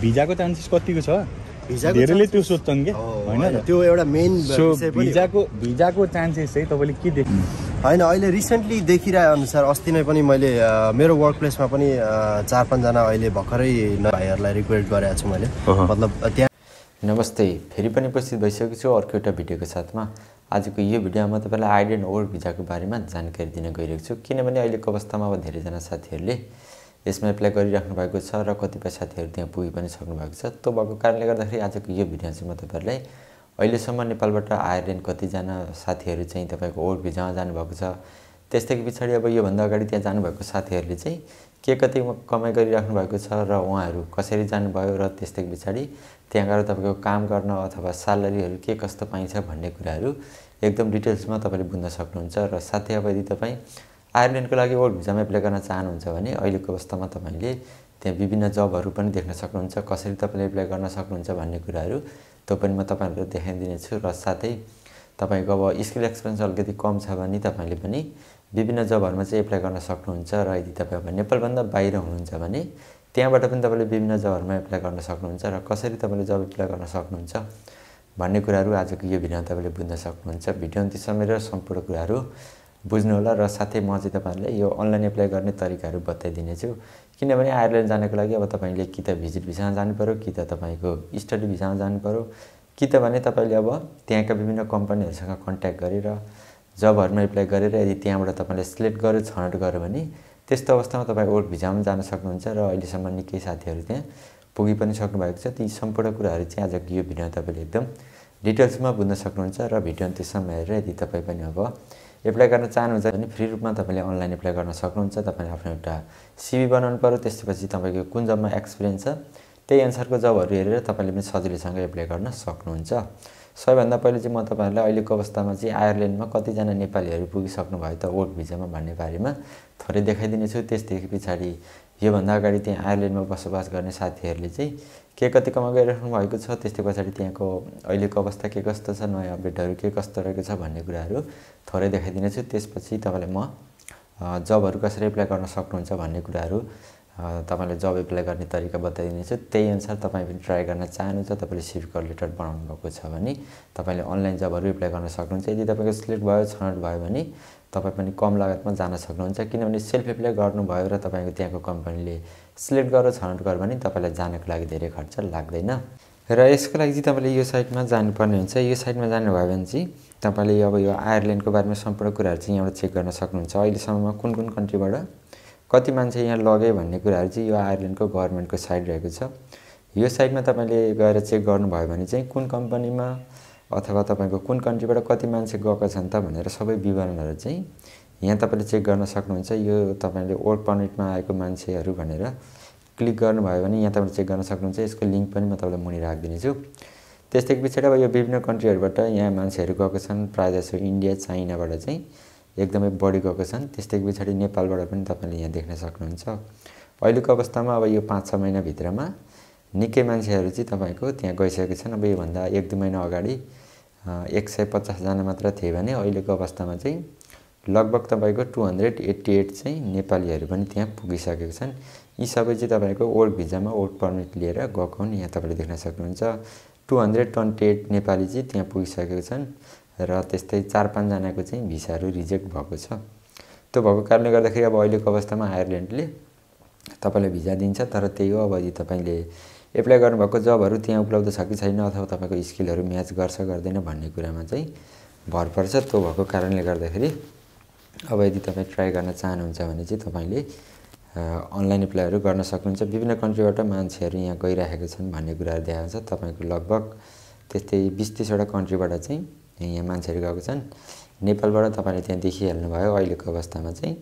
भिजाको chances कतिको छ धेरैले त्यो सोध्छन् कि होइन त्यो एउटा मेन भिजाको भिजाको चान्सेस चाहिँ तपाईँले के देख्नु होइन अहिले रिसेन्टली देखिरहे अनुसार अस्ति नै पनि मैले मेरो वर्क प्लेसमा पनि चार पाँचजना अहिले भर्खरै भाइहरूलाई रिक्वेस्ट गरेको छु मैले मतलब त्यहाँ नमस्ते फेरि पनि उपस्थित भइसकेको छु अर्को एउटा भिडियोको साथमा आजको यो भिडियोमा तपाईँलाई आइड एन्ड भिजाको बारेमा जानकारी दिन गइरहेको छु किनभने अहिलेको अवस्थामा अब धेरैजना साथीहरूले यसमा एप्लाई गरिराख्नु भएको छ र कतिपय साथीहरू त्यहाँ पुगि पनि सक्नु भएको छ त्यो भएको कारणले गर्दाखेरि आजको यो भिडियो चाहिँ म तपाईँहरूलाई अहिलेसम्म नेपालबाट आयरल्यान्ड कतिजना साथीहरू चाहिँ तपाईँको ओल्ड भिजामा जानुभएको छ त्यस्तै पछाडि अब योभन्दा अगाडि त्यहाँ जानुभएको साथीहरूले चाहिँ के कति कमाइ गरिराख्नु भएको छ र उहाँहरू कसरी जानुभयो र त्यस्तै पछाडि त्यहाँ गएर तपाईँको काम गर्न अथवा स्यालेरीहरू के कस्तो पाइन्छ भन्ने कुराहरू एकदम डिटेल्समा तपाईँले बुझ्न सक्नुहुन्छ र साथै अब यदि तपाईँ आयरल्यान्डको लागि वर्क भिजामा एप्लाई गर्न चाहनुहुन्छ भने अहिलेको अवस्थामा तपाईँले त्यहाँ विभिन्न जबहरू पनि देख्न सक्नुहुन्छ कसरी तपाईँले एप्लाई गर्न सक्नुहुन्छ भन्ने कुराहरू त्यो पनि म तपाईँहरूलाई देखाइदिनेछु र साथै तपाईँको अब स्किल एक्सपिरियन्स अलिकति कम छ भने तपाईँले पनि विभिन्न जबहरूमा चाहिँ एप्लाई गर्न सक्नुहुन्छ र यदि तपाईँ अब नेपालभन्दा बाहिर हुनुहुन्छ भने त्यहाँबाट पनि तपाईँले विभिन्न जबहरूमा एप्लाई गर्न सक्नुहुन्छ र कसरी तपाईँले जब एप्लाई गर्न सक्नुहुन्छ भन्ने कुराहरू आजको यो भिडियोमा तपाईँले बुझ्न सक्नुहुन्छ भिडियो अन्तिसम्म र सम्पूर्ण कुराहरू होला र साथै म चाहिँ तपाईँहरूले यो अनलाइन एप्लाई गर्ने तरिकाहरू बताइदिनेछु किनभने आयरल्यान्ड जानको लागि अब तपाईँले कि त भिजिट भिसामा जानु पऱ्यो कि त तपाईँको स्टडी भिसामा जानु पऱ्यो कि त भने तपाईँले अब त्यहाँका विभिन्न कम्पनीहरूसँग कन्ट्याक्ट गरेर जबहरूमा एप्लाई गरेर यदि त्यहाँबाट तपाईँले सिलेक्ट गर्यो छनौट गर्यो भने त्यस्तो अवस्थामा तपाईँ वर्क भिजामा जान सक्नुहुन्छ र अहिलेसम्म निकै साथीहरू त्यहाँ पुगि पनि सक्नु भएको छ ती सम्पूर्ण कुराहरू चाहिँ आजको यो भिडियोमा तपाईँले एकदम डिटेल्समा बुझ्न सक्नुहुन्छ र भिडियो त्यसमा हेरेर यदि तपाईँ पनि अब एप्लाई गर्न चाहनुहुन्छ भने फ्री रूपमा तपाईँले अनलाइन एप्लाई गर्न सक्नुहुन्छ तपाईँले आफ्नो एउटा सिबी बनाउनु पऱ्यो त्यसपछि तपाईँको कुन जबमा एक्सपिरियन्स छ त्यही एन्सरको जबहरू हेरेर तपाईँले पनि सजिलैसँग एप्लाई गर्न सक्नुहुन्छ सबैभन्दा पहिले चाहिँ म तपाईँहरूलाई अहिलेको अवस्थामा चाहिँ आयरल्यान्डमा कतिजना नेपालीहरू पुगिसक्नुभयो त वर्क भिजामा भन्ने बारेमा थोरै देखाइदिनेछु त्यसदेखि पछाडि योभन्दा अगाडि त्यहाँ आयरल्यान्डमा बसोबास गर्ने साथीहरूले चाहिँ के कति कमा गइराख्नु भएको छ त्यस्तै पछाडि त्यहाँको अहिलेको अवस्था के कस्तो छ नयाँ अपडेटहरू के कस्तो रहेको छ भन्ने कुराहरू थोरै देखाइदिनेछु त्यसपछि तपाईँलाई म जबहरू कसरी एप्लाई गर्न सक्नुहुन्छ भन्ने कुराहरू तपाईँलाई जब एप्लाई गर्ने तरिका बताइदिनेछु त्यही अनुसार तपाईँ पनि ट्राई गर्न चाहनुहुन्छ तपाईँले सिफ्ट लेटर बनाउनु भएको छ भने तपाईँले अनलाइन जबहरू एप्लाई गर्न सक्नुहुन्छ यदि तपाईँको सिलेक्ट भयो छनौट भयो भने तपाईँ पनि कम लागतमा जान सक्नुहुन्छ किनभने सेल्फ एप्लाई गर्नुभयो र तपाईँको त्यहाँको कम्पनीले सिलेक्ट गरेर छनौट गर्यो भने तपाईँलाई जानको लागि धेरै खर्च लाग्दैन र यसको लागि चाहिँ तपाईँले यो साइटमा जानुपर्ने हुन्छ यो साइटमा जानुभयो भने चाहिँ तपाईँले अब यो आयरल्यान्डको बारेमा सम्पूर्ण कुराहरू चाहिँ यहाँबाट चेक गर्न सक्नुहुन्छ अहिलेसम्ममा कुन कुन कन्ट्रीबाट कति मान्छे यहाँ लगेँ भन्ने कुराहरू चाहिँ यो आयरल्यान्डको गभर्मेन्टको साइट रहेको छ यो साइटमा तपाईँले गएर चेक गर्नुभयो भने चाहिँ कुन कम्पनीमा अथवा तपाईँको कुन कन्ट्रीबाट कति मान्छे गएको छन् त भनेर सबै विवरणहरू चाहिँ यहाँ तपाईँले चेक गर्न सक्नुहुन्छ यो तपाईँले वर्क पर्मिटमा आएको मान्छेहरू भनेर क्लिक गर्नुभयो भने यहाँ तपाईँले चेक गर्न सक्नुहुन्छ यसको लिङ्क पनि म तपाईँलाई मुनि राखिदिनेछु त्यस्तै पछाडि अब यो विभिन्न कन्ट्रीहरूबाट यहाँ मान्छेहरू गएको छन् प्रायः जसो इन्डिया चाइनाबाट चाहिँ एकदमै बढी गएको छन् त्यस्तै पछाडि नेपालबाट पनि तपाईँले यहाँ देख्न सक्नुहुन्छ अहिलेको अवस्थामा अब यो पाँच छ महिनाभित्रमा निकै मान्छेहरू चाहिँ तपाईँको त्यहाँ गइसकेको छन् अब योभन्दा एक दुई महिना अगाडि एक सय पचासजना मात्र थिए भने अहिलेको अवस्थामा चाहिँ लगभग तपाईँको टु हन्ड्रेड एट्टी एट चाहिँ नेपालीहरू पनि त्यहाँ पुगिसकेको छन् यी सबै चाहिँ तपाईँको वर्क भिजामा वर्क पर्मिट लिएर गएको हुन् यहाँ तपाईँले देख्न सक्नुहुन्छ two hundred twenty eight Nepali चाहिँ त्यहाँ पुगिसकेको छन् र त्यस्तै चार पाँचजनाको चाहिँ भिसाहरू रिजेक्ट भएको छ त्यो भएको कारणले गर्दाखेरि अब अहिलेको अवस्थामा आयरल्यान्डले तपाईँलाई भिजा दिन्छ तर त्यही हो अब यदि तपाईँले एप्लाई गर्नुभएको जबहरू त्यहाँ उपलब्ध छ कि छैन अथवा तपाईँको स्किलहरू म्याच गर्छ गर्दैन भन्ने कुरामा चाहिँ भर पर्छ त्यो भएको कारणले गर्दाखेरि अब यदि तपाईँ ट्राई गर्न चाहनुहुन्छ भने चाहिँ तपाईँले अनलाइन एप्लाईहरू गर्न सक्नुहुन्छ विभिन्न कन्ट्रीबाट मान्छेहरू यहाँ गइरहेका छन् भन्ने कुराहरू देखाएको छ तपाईँको लगभग त्यस्तै बिस तिसवटा कन्ट्रीबाट चाहिँ यहाँ मान्छेहरू गएको छन् नेपालबाट तपाईँले त्यहाँ देखिहाल्नुभयो अहिलेको अवस्थामा चाहिँ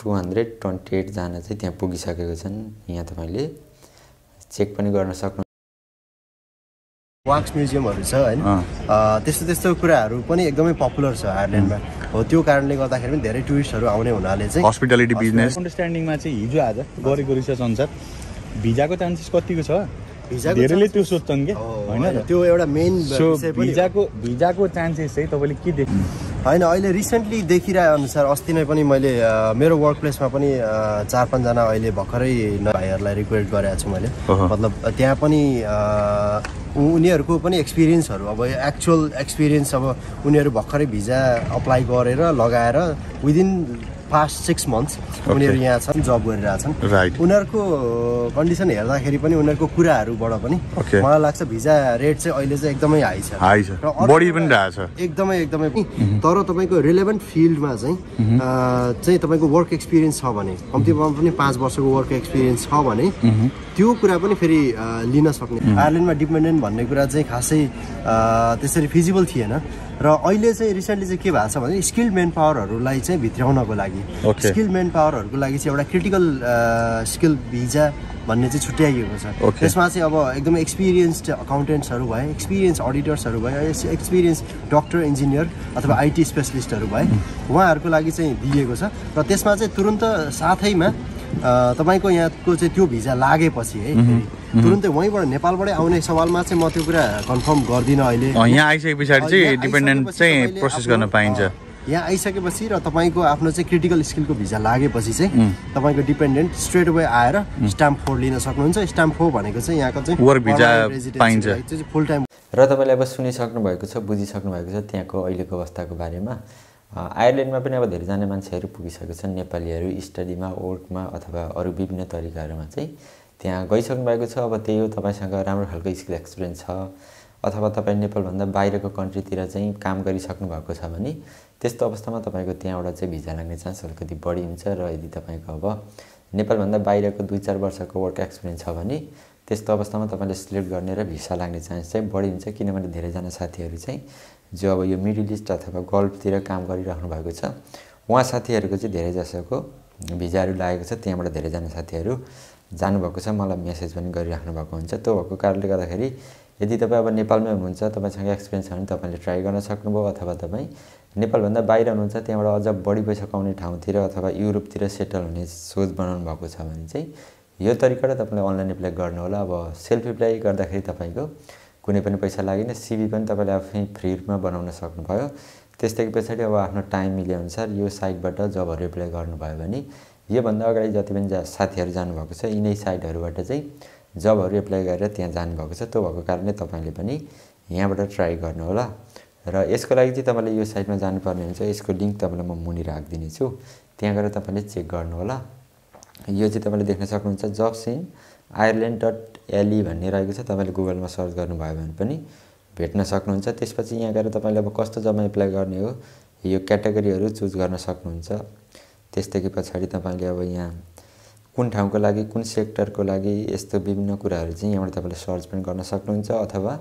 टु हन्ड्रेड ट्वेन्टी एटजना चाहिँ त्यहाँ पुगिसकेको छन् यहाँ तपाईँले चेक पनि गर्न सक्नु वाक्स म्युजियमहरू छ होइन त्यस्तो त्यस्तो कुराहरू पनि एकदमै पपुलर छ आयरल्यान्डमा हो त्यो कारणले गर्दाखेरि पनि धेरै टुरिस्टहरू आउने हुनाले चाहिँ हस्पिटालिटी बिजनेस अन्डरस्ट्यान्डिङमा चाहिँ हिजो आज गरेको रिसर्च अनुसार भिजाको चान्सेस कतिको छ धेरैले त्यो सोध्छन् कि होइन त्यो एउटा मेन भिजाको भिजाको चान्सेस चाहिँ तपाईँले के देख्नु होइन अहिले रिसेन्टली देखिरहे अनुसार अस्ति नै पनि मैले मेरो वर्क प्लेसमा पनि चार पाँचजना अहिले भर्खरै भाइहरूलाई रिक्वेस्ट गरेको छु मैले मतलब त्यहाँ पनि उनीहरूको पनि एक्सपिरियन्सहरू अब एक्चुअल एक्सपिरियन्स अब उनीहरू भर्खरै भिजा अप्लाई गरेर लगाएर विदिन पास्ट सिक्स मन्थ्स उनीहरू यहाँ छन् जब गरिरहेछन् राइट उनीहरूको कन्डिसन हेर्दाखेरि पनि उनीहरूको कुराहरूबाट पनि मलाई लाग्छ भिजा रेट चाहिँ अहिले चाहिँ एकदमै हाई छ हाई छ बढी पनि रहेछ एकदमै एकदमै mhm. तर तपाईँको रिलेभेन्ट फिल्डमा चाहिँ mhm. चाहिँ तपाईँको वर्क एक्सपिरियन्स छ भने कम्तीमा पनि पाँच वर्षको वर्क एक्सपिरियन्स छ भने mhm. त्यो कुरा पनि फेरि लिन सक्ने आयरल्यान्डमा डिपेन्डेन्ट भन्ने कुरा चाहिँ खासै त्यसरी फिजिबल थिएन र अहिले चाहिँ रिसेन्टली चाहिँ के भएको छ भने स्किल मेन पावरहरूलाई चाहिँ भित्राउनको लागि स्किल मेन पावरहरूको लागि चाहिँ एउटा क्रिटिकल स्किल भिजा भन्ने चाहिँ छुट्याइएको छ त्यसमा चाहिँ अब एकदमै एक्सपिरियन्स्ड अकाउन्टेन्ट्सहरू भए एक्सपिरियन्स अडिटर्सहरू भए एक्सपिरियन्स डक्टर इन्जिनियर अथवा आइटी स्पेसलिस्टहरू भए mm. उहाँहरूको लागि चाहिँ दिइएको छ र त्यसमा चाहिँ तुरन्त साथैमा तपाईँको यहाँको चाहिँ त्यो भिजा लागेपछि है तुरुन्तै वहीँबाट नेपालबाटै आउने सवालमा चाहिँ म त्यो कुरा कन्फर्म गर्दिनँ अहिले यहाँ आइसके पछाडि चाहिँ डिपेन्डेन्ट चाहिँ प्रोसेस गर्न पाइन्छ यहाँ आइसकेपछि र तपाईँको आफ्नो चाहिँ क्रिटिकल स्किलको भिजा लागेपछि चाहिँ तपाईँको डिपेन्डेन्ट स्ट्रेट वे आएर स्ट्याम्प फोर लिन सक्नुहुन्छ स्ट्याम्प फोर भनेको चाहिँ यहाँको चाहिँ वर्क भिजा पाइन्छ फुल टाइम र तपाईँले अब सुनिसक्नु भएको छ बुझिसक्नु भएको छ त्यहाँको अहिलेको अवस्थाको बारेमा आयरल्यान्डमा पनि अब धेरैजना मान्छेहरू पुगिसकेको छन् नेपालीहरू स्टडीमा वर्कमा अथवा अरू विभिन्न तरिकाहरूमा चाहिँ त्यहाँ गइसक्नु भएको छ अब त्यही हो तपाईँसँग राम्रो खालको स्किल एक्सपिरियन्स छ अथवा तपाईँ नेपालभन्दा बाहिरको कन्ट्रीतिर चाहिँ काम गरिसक्नु भएको छ भने त्यस्तो अवस्थामा तपाईँको त्यहाँबाट चाहिँ भिजा लाग्ने चान्स अलिकति बढी हुन्छ र यदि तपाईँको अब नेपालभन्दा बाहिरको दुई चार वर्षको वर्क एक्सपिरियन्स छ भने त्यस्तो अवस्थामा तपाईँले सिलेक्ट गर्ने र भिसा लाग्ने चान्स चाहिँ बढी हुन्छ किनभने धेरैजना साथीहरू चाहिँ जो अब यो मिडल इस्ट अथवा गल्फतिर काम गरिराख्नु भएको छ उहाँ साथीहरूको चाहिँ धेरै जसोको भिजाहरू लागेको छ त्यहाँबाट धेरैजना साथीहरू जानुभएको छ मलाई मेसेज पनि गरिराख्नु भएको हुन्छ त्यो भएको कारणले गर्दाखेरि यदि तपाईँ अब नेपालमै हुनुहुन्छ तपाईँसँग एक्सपिरियन्स छ भने तपाईँले ट्राई गर्न सक्नुभयो अथवा तपाईँ नेपालभन्दा बाहिर हुनुहुन्छ त्यहाँबाट अझ बढी पैसा कमाउने ठाउँतिर अथवा युरोपतिर सेटल हुने सोच बनाउनु भएको छ भने चाहिँ यो तरिकाले तपाईँले अनलाइन एप्लाई गर्नुहोला अब सेल्फ एप्लाई गर्दाखेरि तपाईँको कुनै पनि पैसा लागेन सिभी पनि तपाईँले आफै फ्रीमा बनाउन सक्नुभयो त्यस्तै पछाडि अब आफ्नो टाइम मिले अनुसार यो साइटबाट जबहरू एप्लाई गर्नुभयो भने योभन्दा अगाडि जति पनि जा साथीहरू जानुभएको छ यिनै साइटहरूबाट चाहिँ जबहरू एप्लाई गरेर त्यहाँ जानुभएको छ त्यो भएको कारणले तपाईँले पनि यहाँबाट ट्राई गर्नुहोला र यसको लागि चाहिँ तपाईँले यो साइटमा जानुपर्ने हुन्छ यसको लिङ्क तपाईँलाई म मुनि राखिदिनेछु त्यहाँ गएर तपाईँले चेक गर्नुहोला यो चाहिँ तपाईँले देख्न सक्नुहुन्छ jobs in Ireland dot L E रहेको छ तपाईँले गुगलमा सर्च गर्नुभयो भने पनि भेट्न सक्नुहुन्छ त्यसपछि यहाँ गएर तपाईँले अब कस्तो जबमा एप्लाई गर्ने हो यो क्याटेगोरीहरू चुज गर्न सक्नुहुन्छ त्यसदेखि पछाडि तपाईँले अब यहाँ कुन ठाउँको लागि कुन सेक्टरको लागि यस्तो विभिन्न कुराहरू चाहिँ यहाँबाट तपाईँले सर्च पनि गर्न सक्नुहुन्छ अथवा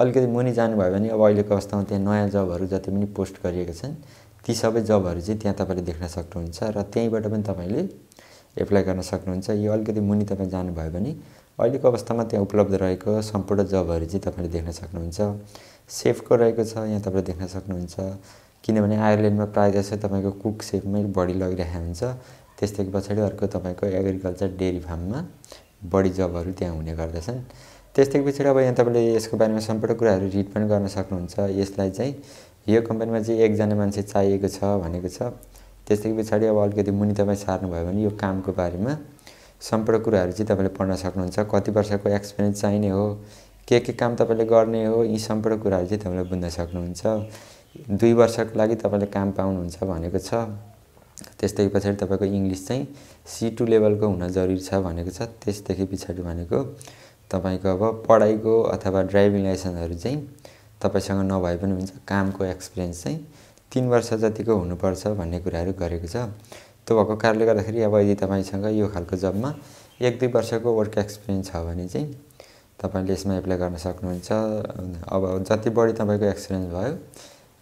अलिकति मुनि जानुभयो भने अब अहिलेको अवस्थामा त्यहाँ नयाँ जबहरू जति पनि पोस्ट गरिएका छन् ती सबै जबहरू चाहिँ त्यहाँ तपाईँले देख्न सक्नुहुन्छ र त्यहीँबाट पनि तपाईँले एप्लाई गर्न सक्नुहुन्छ यो अलिकति मुनि तपाईँ जानुभयो भने अहिलेको अवस्थामा त्यहाँ उपलब्ध रहेको सम्पूर्ण जबहरू चाहिँ तपाईँले देख्न सक्नुहुन्छ सेफको रहेको छ यहाँ तपाईँले देख्न सक्नुहुन्छ किनभने आयरल्यान्डमा प्रायः जसो तपाईँको कुक सेफमै बढी लगिरहेको हुन्छ त्यस्तै पछाडि अर्को तपाईँको एग्रिकल्चर डेरी फार्ममा बढी जबहरू त्यहाँ हुने गर्दछन् त्यस्तै पछाडि अब यहाँ तपाईँले यसको बारेमा सम्पूर्ण कुराहरू रिड पनि गर्न सक्नुहुन्छ यसलाई चाहिँ यो कम्पनीमा चाहिँ एकजना मान्छे चाहिएको छ भनेको छ त्यसदेखि पछाडि अब अलिकति मुनि तपाईँ सार्नुभयो भने यो कामको बारेमा सम्पूर्ण कुराहरू चाहिँ तपाईँले पढ्न सक्नुहुन्छ कति वर्षको एक्सपिरियन्स चाहिने हो के के काम तपाईँले गर्ने हो यी सम्पूर्ण कुराहरू चाहिँ तपाईँले बुझ्न सक्नुहुन्छ दुई वर्षको लागि तपाईँले काम पाउनुहुन्छ भनेको छ त्यसदेखि पछाडि तपाईँको इङ्ग्लिस चाहिँ सी टू लेभलको हुन जरुरी छ भनेको छ त्यसदेखि पछाडि भनेको तपाईँको अब पढाइको अथवा ड्राइभिङ लाइसेन्सहरू चाहिँ तपाईँसँग नभए पनि हुन्छ कामको एक्सपिरियन्स चाहिँ तिन वर्ष जतिको हुनुपर्छ भन्ने कुराहरू गरेको छ त्यो भएको कारणले गर्दाखेरि अब यदि तपाईँसँग यो खालको जबमा एक दुई वर्षको वर्क एक्सपिरियन्स छ भने चाहिँ तपाईँले यसमा एप्लाई गर्न सक्नुहुन्छ अब जति बढी तपाईँको एक्सपिरियन्स भयो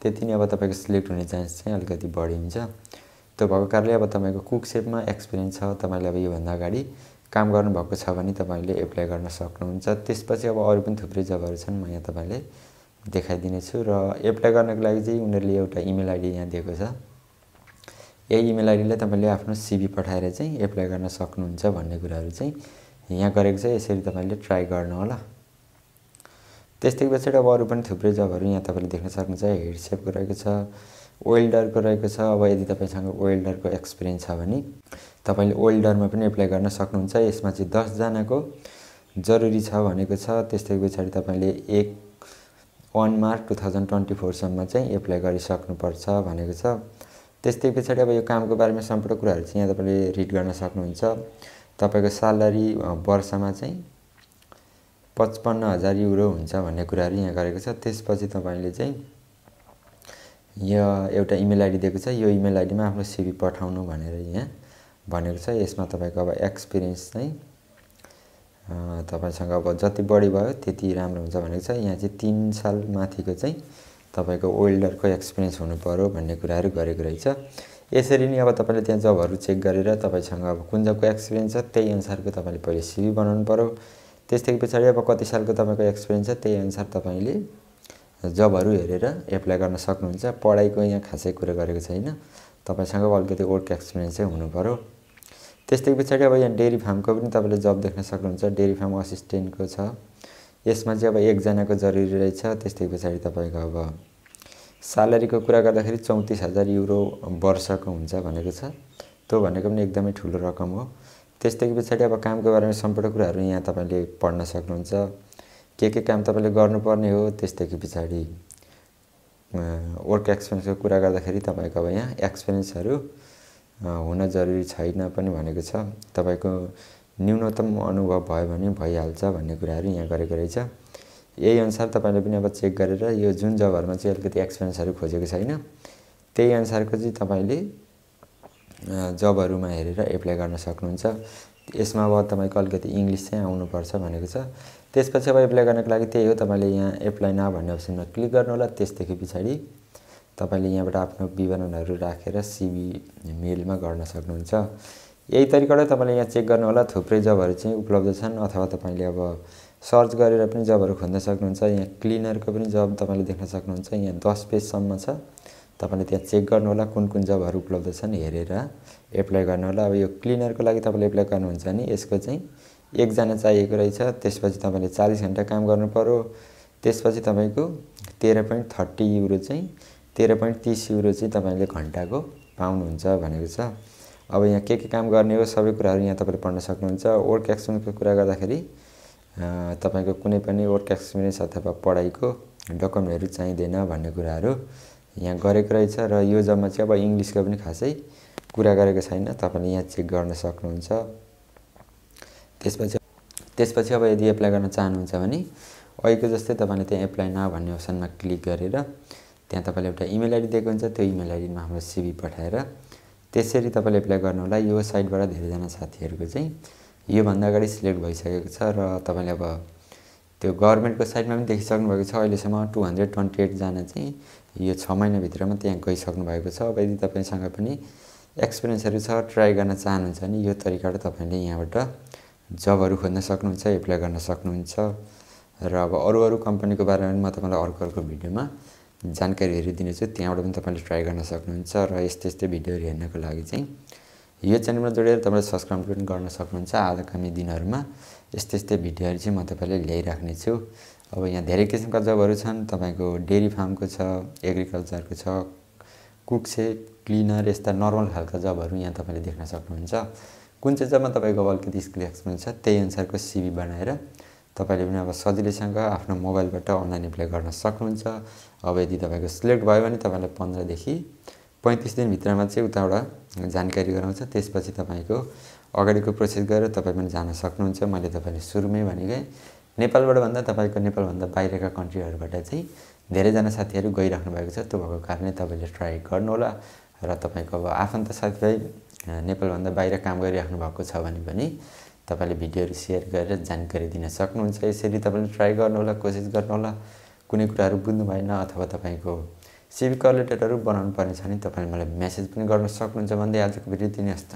त्यति नै अब तपाईँको सिलेक्ट हुने चान्स चाहिँ अलिकति बढी हुन्छ त्यो भएको कारणले अब तपाईँको कुक सेपमा एक्सपिरियन्स छ तपाईँले अब योभन्दा अगाडि काम गर्नुभएको छ भने तपाईँले एप्लाई गर्न सक्नुहुन्छ त्यसपछि अब अरू पनि थुप्रै जबहरू छन् म यहाँ तपाईँले देखाइदिनेछु र एप्लाई गर्नको लागि चाहिँ उनीहरूले एउटा इमेल आइडी यहाँ दिएको छ यही इमेल आइडीलाई तपाईँले आफ्नो सिबी पठाएर चाहिँ एप्लाई गर्न सक्नुहुन्छ भन्ने कुराहरू चाहिँ यहाँ गरेको छ यसरी तपाईँले ट्राई गर्नु होला त्यस्तै पछाडि अब अरू पनि थुप्रै जबहरू यहाँ तपाईँले देख्न सक्नुहुन्छ हेडसेपको रहेको छ वेल्डरको रहेको छ अब यदि तपाईँसँग वेल्डरको एक्सपिरियन्स छ भने तपाईँले वेल्डरमा पनि एप्लाई गर्न सक्नुहुन्छ यसमा चाहिँ दसजनाको जरुरी छ भनेको छ त्यस्तै पछाडि तपाईँले एक one March two thousand twenty फोरसम्म चाहिँ एप्लाई गरिसक्नुपर्छ भनेको छ त्यस्तै पछाडि अब यो कामको बारेमा सम्पूर्ण कुराहरू चाहिँ यहाँ तपाईँले रिड गर्न सक्नुहुन्छ तपाईँको स्यालेरी वर्षमा चाहिँ पचपन्न हजार युरो हुन्छ भन्ने कुराहरू यहाँ गरेको छ त्यसपछि तपाईँले चाहिँ यो एउटा इमेल आइडी दिएको छ यो इमेल आइडीमा आफ्नो सिभी पठाउनु भनेर यहाँ भनेको छ यसमा तपाईँको अब एक्सपिरियन्स चाहिँ तपाईँसँग अब जति बढी भयो त्यति राम्रो हुन्छ भनेको छ यहाँ चाहिँ तिन साल माथिको चाहिँ तपाईँको वेल्डरको एक्सपिरियन्स हुनुपऱ्यो भन्ने कुराहरू गरेको रहेछ यसरी नै अब तपाईँले त्यहाँ जबहरू चेक गरेर तपाईँसँग अब कुन जबको एक्सपिरियन्स छ त्यही अनुसारको तपाईँले पहिले सिभी बनाउनु पऱ्यो त्यसदेखि पछाडि अब कति सालको तपाईँको एक्सपिरियन्स छ त्यही अनुसार तपाईँले जबहरू हेरेर एप्लाई गर्न सक्नुहुन्छ पढाइको यहाँ खासै कुरा गरेको छैन तपाईँसँग अलिकति वर्क एक्सपिरियन्स चाहिँ हुनुपऱ्यो त्यस्तै पछाडि अब यहाँ डेरी फार्मको पनि तपाईँले जब देख्न सक्नुहुन्छ डेरी फार्म असिस्टेन्टको छ यसमा चाहिँ अब एकजनाको जरुरी रहेछ त्यस्तै पछाडि तपाईँको अब स्यालेरीको कुरा गर्दाखेरि चौतिस हजार युरो वर्षको हुन्छ भनेको छ त्यो भनेको पनि एकदमै ठुलो रकम हो त्यस्तै पछाडि अब कामको बारेमा सम्पूर्ण कुराहरू यहाँ तपाईँले पढ्न सक्नुहुन्छ के के काम तपाईँले गर्नुपर्ने हो त्यस्तै पछाडि वर्क एक्सपिरियन्सको कुरा गर्दाखेरि तपाईँको अब यहाँ एक्सपिरियन्सहरू हुन जरुरी छैन पनि भनेको छ तपाईँको न्यूनतम अनुभव भयो भने भइहाल्छ भन्ने कुराहरू यहाँ गरेको रहेछ यही अनुसार तपाईँले पनि अब चेक गरेर यो जुन जबहरूमा चाहिँ अलिकति एक्सपिरियन्सहरू खोजेको छैन त्यही अनुसारको चाहिँ तपाईँले जबहरूमा हेरेर एप्लाई गर्न सक्नुहुन्छ यसमा अब तपाईँको अलिकति इङ्ग्लिस चाहिँ आउनुपर्छ भनेको छ त्यसपछि अब एप्लाई गर्नको लागि त्यही हो तपाईँले यहाँ एप्लाई न भन्ने अप्सनमा क्लिक गर्नु होला त्यसदेखि पछाडि तपाईँले यहाँबाट आफ्नो विवरणहरू राखेर सिबी मेलमा गर्न सक्नुहुन्छ यही तरिकाले तपाईँले यहाँ चेक गर्नु होला थुप्रै जबहरू चाहिँ उपलब्ध छन् अथवा तपाईँले अब सर्च गरेर पनि जबहरू खोज्न सक्नुहुन्छ यहाँ क्लिनरको पनि जब तपाईँले देख्न सक्नुहुन्छ यहाँ दस पेजसम्म छ तपाईँले त्यहाँ चेक गर्नुहोला कुन कुन जबहरू उपलब्ध छन् हेरेर एप्लाई गर्नुहोला अब यो क्लिनरको लागि तपाईँले एप्लाई गर्नुहुन्छ भने यसको चाहिँ एकजना चाहिएको रहेछ त्यसपछि तपाईँले चालिस घन्टा काम गर्नु पऱ्यो त्यसपछि तपाईँको तेह्र पोइन्ट थर्टी युरो चाहिँ तेह्र पोइन्ट तिस युरो चाहिँ तपाईँले घन्टाको पाउनुहुन्छ भनेको छ अब यहाँ के के काम गर्ने हो सबै कुराहरू यहाँ तपाईँले पढ्न सक्नुहुन्छ वर्क एक्सपिरियन्सको कुरा गर्दाखेरि तपाईँको कुनै पनि वर्क एक्सपिरियन्स अथवा पढाइको डकुमेन्टहरू चाहिँदैन भन्ने कुराहरू यहाँ गरेको रहेछ र यो जम्मा चाहिँ अब इङ्ग्लिसको पनि खासै कुरा गरेको छैन तपाईँले यहाँ चेक गर्न सक्नुहुन्छ त्यसपछि त्यसपछि अब यदि एप्लाई गर्न चाहनुहुन्छ भने अहिलेको जस्तै तपाईँले त्यहाँ एप्लाई न भन्ने अप्सनमा क्लिक गरेर त्यहाँ तपाईँले एउटा इमेल आइडी दिएको हुन्छ त्यो इमेल आइडीमा हाम्रो सिबी पठाएर त्यसरी तपाईँले एप्लाई गर्नु होला यो साइटबाट धेरैजना साथीहरूको चाहिँ योभन्दा अगाडि सिलेक्ट भइसकेको छ र तपाईँले अब त्यो गभर्मेन्टको साइटमा पनि देखिसक्नु भएको छ अहिलेसम्म टु हन्ड्रेड ट्वेन्टी एटजना चाहिँ यो छ महिनाभित्रमा त्यहाँ गइसक्नु भएको छ अब यदि तपाईँसँग पनि एक्सपिरियन्सहरू छ ट्राई गर्न चाहनुहुन्छ भने यो तरिकाबाट तपाईँले यहाँबाट जबहरू खोज्न सक्नुहुन्छ एप्लाई गर्न सक्नुहुन्छ र अब अरू अरू कम्पनीको बारेमा पनि म तपाईँलाई अर्को अर्को भिडियोमा जानकारीहरू दिनेछु त्यहाँबाट पनि तपाईँले ट्राई गर्न सक्नुहुन्छ र यस्तै यस्तै भिडियोहरू हेर्नको लागि चाहिँ यो च्यानलमा जोडेर तपाईँले सब्सक्राइब पनि गर्न सक्नुहुन्छ आगामी दिनहरूमा यस्तै यस्तै भिडियोहरू चाहिँ म तपाईँलाई ल्याइराख्नेछु अब यहाँ धेरै किसिमका जबहरू छन् तपाईँको डेरी फार्मको छ एग्रिकल्चरको छ कुक सेप क्लिनर यस्ता नर्मल खालका जबहरू यहाँ तपाईँले देख्न सक्नुहुन्छ कुन चाहिँ जबमा तपाईँको अलिकति स्किल एक्सपिरियन्स छ त्यही अनुसारको सिबी बनाएर तपाईँले पनि अब सजिलैसँग आफ्नो मोबाइलबाट अनलाइन एप्लाई गर्न सक्नुहुन्छ अब यदि तपाईँको सिलेक्ट भयो भने तपाईँलाई पन्ध्रदेखि पैँतिस दिनभित्रमा चाहिँ उताबाट जानकारी गराउँछ त्यसपछि तपाईँको अगाडिको प्रोसेस गरेर तपाईँ पनि जान सक्नुहुन्छ मैले तपाईँले सुरुमै भनेकै नेपालबाट भन्दा तपाईँको नेपालभन्दा बाहिरका कन्ट्रीहरूबाट चाहिँ धेरैजना साथीहरू गइराख्नु भएको छ त्यो भएको कारणले तपाईँले ट्राई गर्नुहोला र तपाईँको अब आफन्त साथीभाइ नेपालभन्दा बाहिर काम गरिराख्नु भएको छ भने पनि तपाईँले भिडियोहरू सेयर गरेर जानकारी दिन सक्नुहुन्छ यसरी तपाईँले ट्राई गर्नुहोला कोसिस गर्नुहोला कुनै कुराहरू बुझ्नु भएन अथवा तपाईँको सिभिक कलेक्टरहरू बनाउनु पर्ने छ भने तपाईँले मलाई मेसेज पनि गर्न सक्नुहुन्छ भन्दै आजको भिडियो दिनुहोस् त